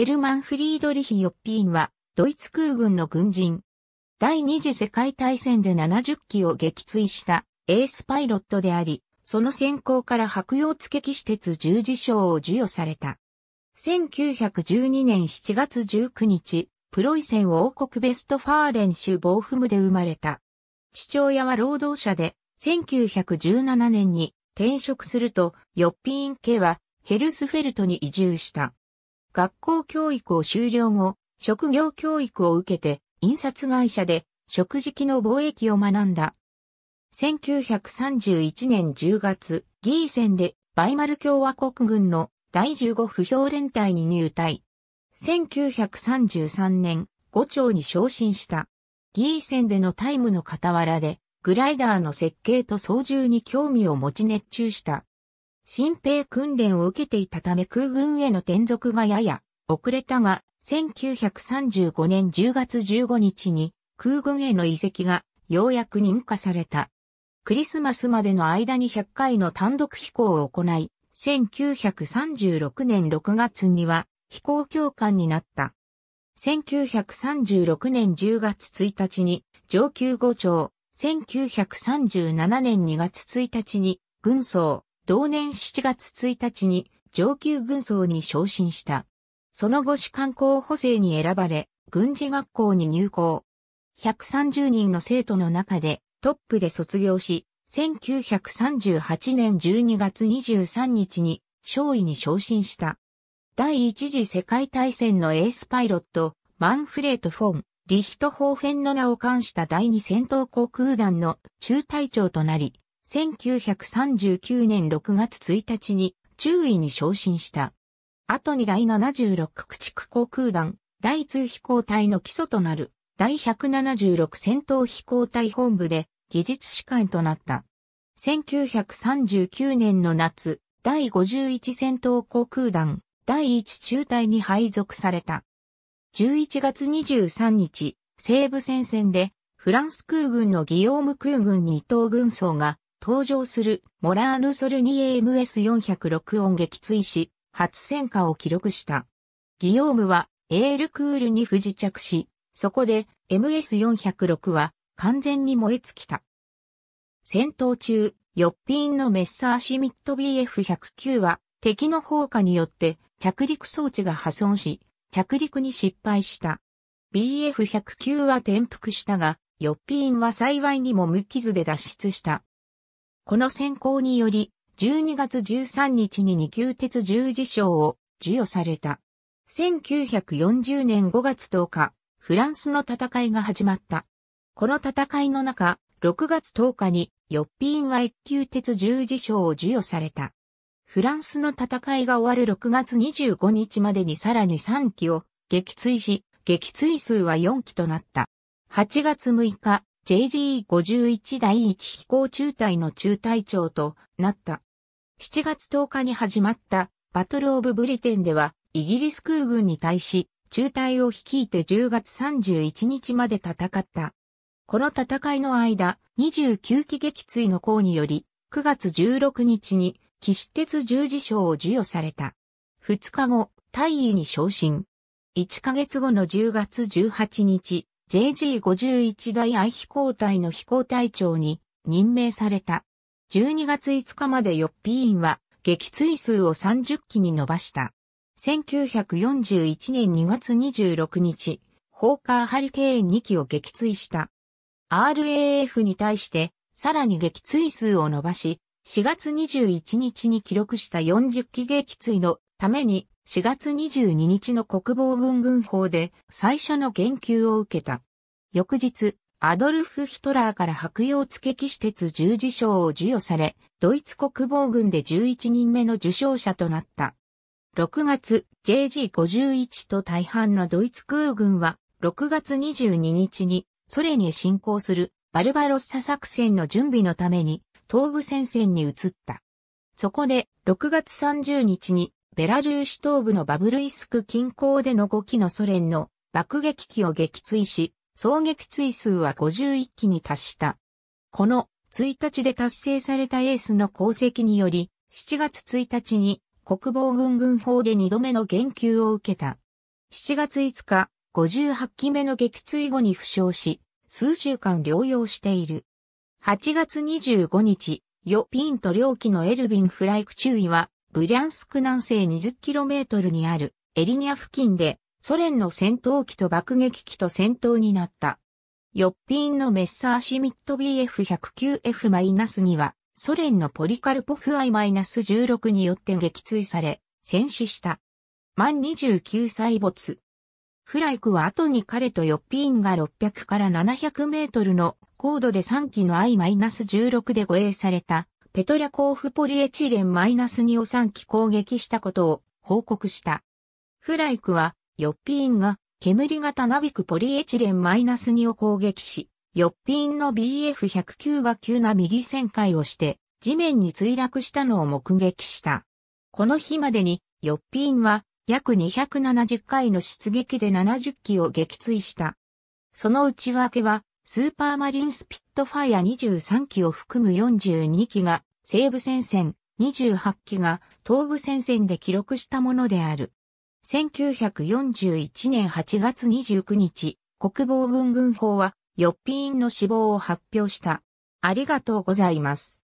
ヘルマン・フリードリヒ・ヨッピーンは、ドイツ空軍の軍人。第二次世界大戦で70機を撃墜したエースパイロットであり、その先行から白洋付騎士鉄十字章を授与された。1912年7月19日、プロイセン王国ベストファーレン州ボーフムで生まれた。父親は労働者で、1917年に転職すると、ヨッピーン家はヘルスフェルトに移住した。学校教育を終了後、職業教育を受けて、印刷会社で食事機の貿易を学んだ。1931年10月、ギーセンでバイマル共和国軍の第15不評連隊に入隊。1933年、五町に昇進した。ギーセンでのタイムの傍らで、グライダーの設計と操縦に興味を持ち熱中した。新兵訓練を受けていたため空軍への転属がやや遅れたが、1935年10月15日に空軍への移籍がようやく認可された。クリスマスまでの間に100回の単独飛行を行い、1936年6月には飛行教官になった。1936年10月1日に上級5長、1937年2月1日に軍曹、同年7月1日に上級軍曹に昇進した。その後士官候補生に選ばれ、軍事学校に入校。130人の生徒の中でトップで卒業し、1938年12月23日に少尉に昇進した。第一次世界大戦のエースパイロット、マンフレート・フォン、リヒトホーフェンの名を冠した第二戦闘航空団の中隊長となり、1939年6月1日に中尉に昇進した。後に第76駆逐航空団、第2飛行隊の基礎となる第176戦闘飛行隊本部で技術士官となった。1939年の夏、第51戦闘航空団、第1中隊に配属された。11月23日、西部戦線で、フランス空軍のギオーム空軍二等軍曹が、登場するモラーヌ・ソルニエ MS406 音撃墜し、初戦果を記録した。ギヨームはエールクールに不時着し、そこで MS406 は完全に燃え尽きた。戦闘中、ヨッピンのメッサーシミット BF109 は敵の砲火によって着陸装置が破損し、着陸に失敗した。BF109 は転覆したが、ヨッピーンは幸いにも無傷で脱出した。この選考により、12月13日に2級鉄十字章を授与された。1940年5月10日、フランスの戦いが始まった。この戦いの中、6月10日にヨッピーンは一級鉄十字章を授与された。フランスの戦いが終わる6月25日までにさらに3機を撃墜し、撃墜数は4機となった。8月6日、JG51 第1飛行中隊の中隊長となった。7月10日に始まったバトルオブブリテンではイギリス空軍に対し中隊を率いて10月31日まで戦った。この戦いの間、29機撃墜の功により、9月16日に士鉄十字章を授与された。2日後、大尉に昇進。1ヶ月後の10月18日、JG51 大愛飛行隊の飛行隊長に任命された。12月5日までヨッピーンは撃墜数を30機に伸ばした。1941年2月26日、ホーカーハリケーン2機を撃墜した。RAF に対してさらに撃墜数を伸ばし、4月21日に記録した40機撃墜のために4月22日の国防軍軍法で最初の言及を受けた。翌日、アドルフ・ヒトラーから白洋付騎士鉄十字章を授与され、ドイツ国防軍で11人目の受賞者となった。6月、JG51 と大半のドイツ空軍は、6月22日にソ連へ侵攻するバルバロッサ作戦の準備のために東部戦線に移った。そこで6月30日にベラルーシ東部のバブルイスク近郊での5機のソ連の爆撃機を撃墜し、総撃墜数は51機に達した。この1日で達成されたエースの功績により、7月1日に国防軍軍法で2度目の言及を受けた。7月5日、58機目の撃墜後に負傷し、数週間療養している。8月25日、ヨピンと両機のエルビン・フライク注意は、ブリャンスク南西 20km にあるエリニア付近でソ連の戦闘機と爆撃機と戦闘になった。ヨッピーンのメッサーシミット BF109F-2 はソ連のポリカルポフ I-16 によって撃墜され、戦死した。満29歳没。フライクは後に彼とヨッピーンが600から700メートルの高度で3機の I-16 で護衛されたペトリャコーフポリエチレン -2 を3機攻撃したことを報告した。フライクは、ヨッピーンが煙型ナビクポリエチレン -2 を攻撃し、ヨッピーンの BF109 が急な右旋回をして、地面に墜落したのを目撃した。この日までに、ヨッピーンは、約270回の出撃で70機を撃墜した。その内訳は、スーパーマリンスピットファイア23機を含む42機が西部戦線、28機が東部戦線で記録したものである。1941年8月29日、国防軍軍法は、ヨッピーンの死亡を発表した。ありがとうございます。